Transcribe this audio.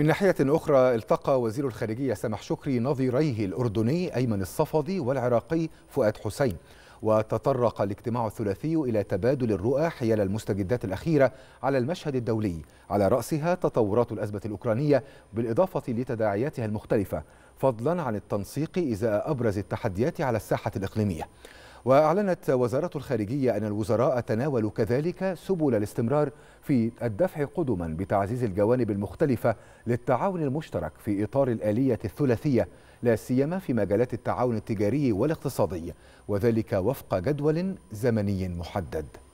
من ناحية أخرى التقى وزير الخارجية سامح شكري نظيريه الأردني أيمن الصفدي والعراقي فؤاد حسين وتطرق الاجتماع الثلاثي إلى تبادل الرؤى حيال المستجدات الأخيرة على المشهد الدولي على رأسها تطورات الأزمة الأوكرانية بالإضافة لتداعياتها المختلفة فضلا عن التنسيق إزاء أبرز التحديات على الساحة الإقليمية وأعلنت وزارة الخارجية أن الوزراء تناولوا كذلك سبل الاستمرار في الدفع قدما بتعزيز الجوانب المختلفة للتعاون المشترك في إطار الآلية الثلاثية لا سيما في مجالات التعاون التجاري والاقتصادي وذلك وفق جدول زمني محدد